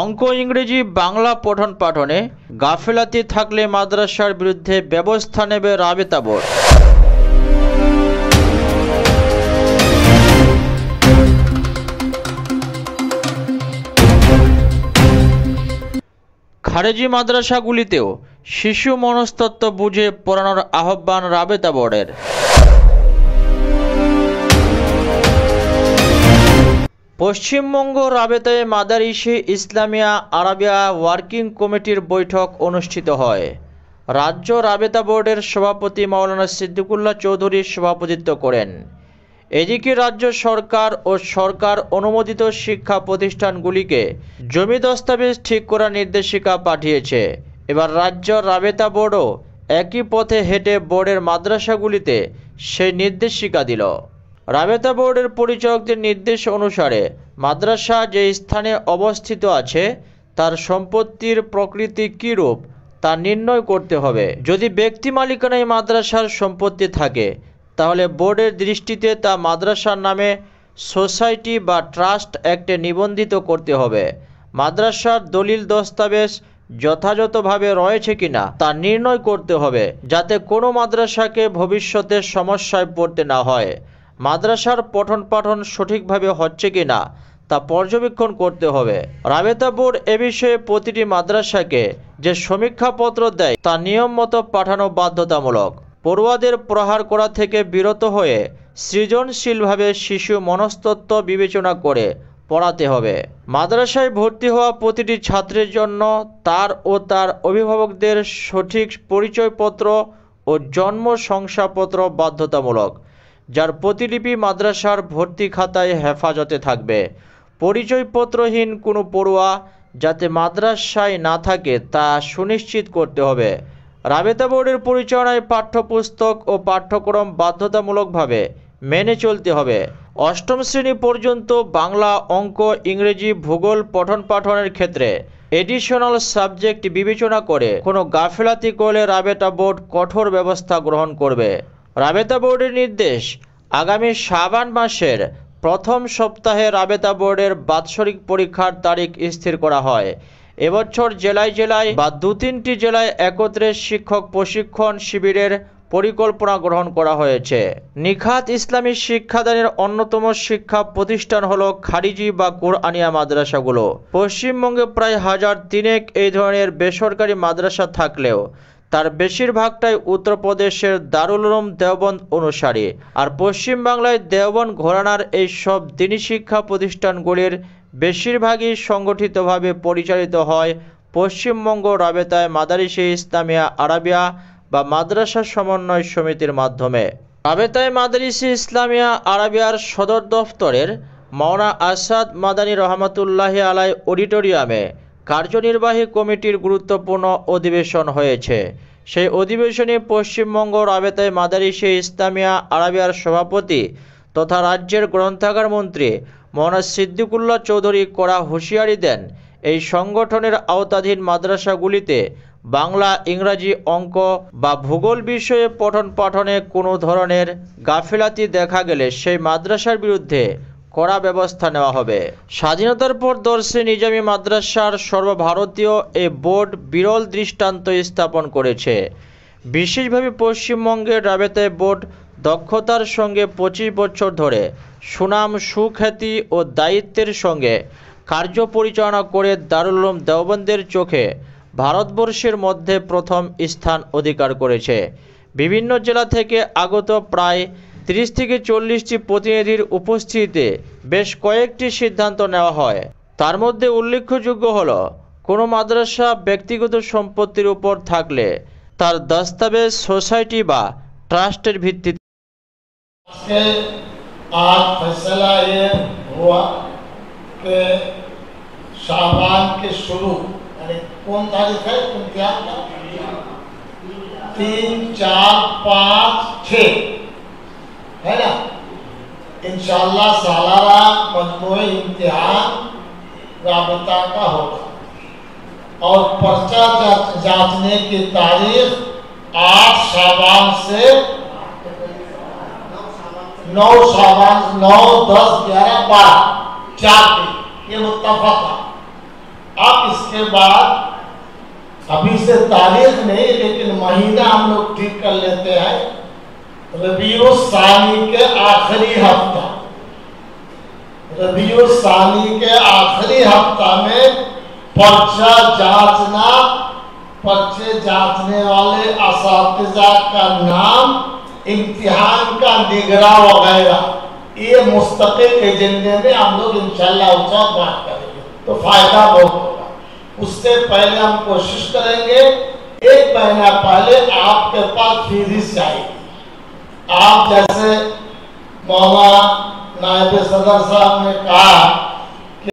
অঙ্ক ইংরেজি বাংলা পঠন পাঠনে গাফেলাতি থাকলে মাদ্রাসার বিরুদ্ধে ব্যবস্থা নেবে রাবেতা বোর্ড খারেজি মাদ্রাসাগুলিতেও শিশু মনস্তত্ত্ব বুঝে পড়ানোর আহ্বান রাবেতা বোর্ডের পশ্চিমবঙ্গ রাবেতে মাদারিসি ইসলামিয়া আরাবিয়া ওয়ার্কিং কমিটির বৈঠক অনুষ্ঠিত হয় রাজ্য রাবেতা বোর্ডের সভাপতি মাওলানা সিদ্দিকুল্লাহ চৌধুরী সভাপতিত্ব করেন এদিকে রাজ্য সরকার ও সরকার অনুমোদিত শিক্ষা প্রতিষ্ঠানগুলিকে জমি দস্তাবেজ ঠিক করার নির্দেশিকা পাঠিয়েছে এবার রাজ্য রাবেতা বোর্ডও একই পথে হেঁটে বোর্ডের মাদ্রাসাগুলিতে সেই নির্দেশিকা দিল রাবেতা বোর্ডের পরিচালকদের নির্দেশ অনুসারে মাদ্রাসা যে স্থানে অবস্থিত আছে তার সম্পত্তির প্রকৃতি কীরূপ তা নির্ণয় করতে হবে যদি ব্যক্তি মালিকানায় মাদ্রাসার সম্পত্তি থাকে তাহলে বোর্ডের দৃষ্টিতে তা মাদ্রাসার নামে সোসাইটি বা ট্রাস্ট অ্যাক্টে নিবন্ধিত করতে হবে মাদ্রাসার দলিল দস্তাবেজ যথাযথভাবে রয়েছে কিনা তা নির্ণয় করতে হবে যাতে কোনো মাদ্রাসাকে ভবিষ্যতে সমস্যায় পড়তে না হয় মাদ্রাসার পঠন পাঠন সঠিকভাবে হচ্ছে কি না তা পর্যবেক্ষণ করতে হবে রাবেতাপুর এ বিষয়ে প্রতিটি মাদ্রাসাকে যে সমীক্ষাপত্র দেয় তা নিয়ম মতো পাঠানো বাধ্যতামূলক পড়ুয়াদের প্রহার করা থেকে বিরত হয়ে সৃজনশীলভাবে শিশু মনস্তত্ব বিবেচনা করে পড়াতে হবে মাদ্রাসায় ভর্তি হওয়া প্রতিটি ছাত্রের জন্য তার ও তার অভিভাবকদের সঠিক পরিচয়পত্র ও জন্ম শংসাপত্র বাধ্যতামূলক যার প্রতিলিপি মাদ্রাসার ভর্তি খাতায় হেফাজতে থাকবে পরিচয়পত্রহীন কোনো পড়ুয়া যাতে মাদ্রাসায় না থাকে তা সুনিশ্চিত করতে হবে রাবেতা বোর্ডের পরিচয় পাঠ্যপুস্তক ও পাঠ্যক্রম বাধ্যতামূলকভাবে মেনে চলতে হবে অষ্টম শ্রেণী পর্যন্ত বাংলা অঙ্ক ইংরেজি ভূগোল পঠন পাঠনের ক্ষেত্রে এডিশনাল সাবজেক্ট বিবেচনা করে কোনো গাফিলাতি করলে রাবেটা বোর্ড কঠোর ব্যবস্থা গ্রহণ করবে রাবেতা বোর্ডের নির্দেশ আগামী শাবান মাসের প্রথম সপ্তাহে রাবেতা বোর্ডের বাৎসরিক পরীক্ষার তারিখ স্থির করা হয় এবছর জেলায় জেলায় বা দু তিনটি জেলায় একত্রে শিক্ষক প্রশিক্ষণ শিবিরের পরিকল্পনা গ্রহণ করা হয়েছে নিখাত ইসলামী শিক্ষাদানের অন্যতম শিক্ষা প্রতিষ্ঠান হল খারিজি বা কোরআনিয়া মাদ্রাসাগুলো পশ্চিমবঙ্গে প্রায় হাজার তিনেক এই ধরনের বেসরকারি মাদ্রাসা থাকলেও তার বেশিরভাগটাই উত্তরপ্রদেশের দারুলরম দেওবন্দ অনুসারী আর পশ্চিমবাংলায় দেওবন্দ ঘরানার এই সব দিনই শিক্ষা প্রতিষ্ঠানগুলির বেশিরভাগই সংগঠিতভাবে পরিচালিত হয় পশ্চিমবঙ্গ রাবেতায় মাদারিসে ইসলামিয়া আরাবিয়া বা মাদ্রাসা সমন্বয় সমিতির মাধ্যমে রাবেতায় মাদারিসে ইসলামিয়া আরাবিয়ার সদর দফতরের মাওনা আসাদ মাদানী রহমাতুল্লাহি আলাই অডিটোরিয়ামে কার্যনির্বাহী কমিটির গুরুত্বপূর্ণ অধিবেশন হয়েছে সেই অধিবেশনে পশ্চিমবঙ্গ রাবেতায় মাদারিসে ইসলামিয়া আরাবিয়ার সভাপতি তথা রাজ্যের গ্রন্থাগার মন্ত্রী মোহানা সিদ্দিকুল্লাহ চৌধুরী কড়া হুঁশিয়ারি দেন এই সংগঠনের আওতাধীন মাদ্রাসাগুলিতে বাংলা ইংরাজি অঙ্ক বা ভূগোল বিষয়ে পঠন পাঠনে কোনো ধরনের গাফিলাতি দেখা গেলে সেই মাদ্রাসার বিরুদ্ধে কড়া ব্যবস্থা নেওয়া হবে স্বাধীনতার পর দর্শী নিজামী মাদ্রাসার সর্বভারতীয় এ বোর্ড বিরল দৃষ্টান্ত স্থাপন করেছে বিশেষভাবে পশ্চিমবঙ্গের রাবেতে বোর্ড দক্ষতার সঙ্গে পঁচিশ বছর ধরে সুনাম সুখ্যাতি ও দায়িত্বের সঙ্গে কার্য পরিচালনা করে দারুল দেওবন্দের চোখে ভারতবর্ষের মধ্যে প্রথম স্থান অধিকার করেছে বিভিন্ন জেলা থেকে আগত প্রায় ত্রিশ থেকে চল্লিশটি প্রতিনিধির উপস্থিতিতে বেশ কয়েকটি সিদ্ধান্ত নেওয়া হয় তার মধ্যে উল্লেখযোগ্য হল কোনো মাদ্রাসা ব্যক্তিগত সম্পত্তির উপর থাকলে তার দস্তাবেজ সোসাইটি বা ট্রাস্টের ভিত্তিতে है ना इंशाल्लाह सालारा मजमू इम्तिहान राबता का होगा और पर्चा जांचने की तारीख आठ साबान से नौ साबान नौ दस ग्यारह बारह चार दिन ये मुतफा था अब इसके बाद अभी से तारीख नहीं लेकिन महीना हम लोग ठीक कर लेते हैं रबीओ सानी के आखिरी हफ्ता रबी सानी के आखिरी हफ्ता में पर्चा जांचना पर्चे जांचने वाले का नाम इम्तिहान का निगरा वगैरह ये मुस्तकिल एजेंडे में हम लोग इनशाला उसका बात करेंगे तो फायदा बहुत होगा उससे पहले हम कोशिश करेंगे एक महीना पहले आपके पास फीस चाहिए आप जैसे मामा नायब सदर साहब ने कहा